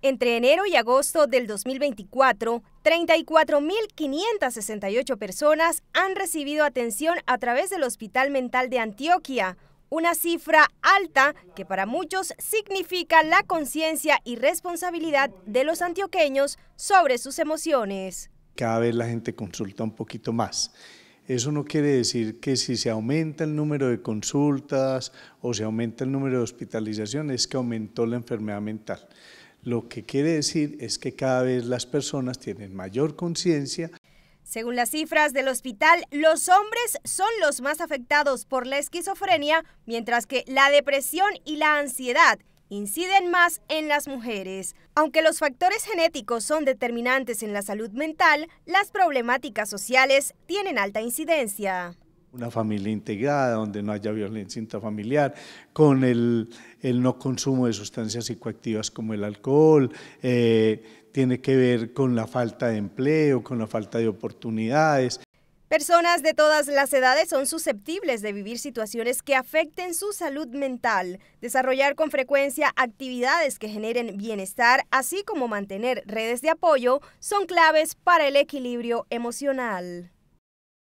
Entre enero y agosto del 2024, 34.568 personas han recibido atención a través del Hospital Mental de Antioquia, una cifra alta que para muchos significa la conciencia y responsabilidad de los antioqueños sobre sus emociones. Cada vez la gente consulta un poquito más. Eso no quiere decir que si se aumenta el número de consultas o se aumenta el número de hospitalizaciones, que aumentó la enfermedad mental lo que quiere decir es que cada vez las personas tienen mayor conciencia. Según las cifras del hospital, los hombres son los más afectados por la esquizofrenia, mientras que la depresión y la ansiedad inciden más en las mujeres. Aunque los factores genéticos son determinantes en la salud mental, las problemáticas sociales tienen alta incidencia una familia integrada, donde no haya violencia intrafamiliar, con el, no consumo de sustancias psicoactivas como el alcohol, eh, tiene que ver con la falta de empleo, con la falta de oportunidades. Personas de todas las edades son susceptibles de vivir situaciones que afecten su salud mental, desarrollar con frecuencia actividades que generen bienestar, así como mantener redes de apoyo, son claves para el equilibrio emocional.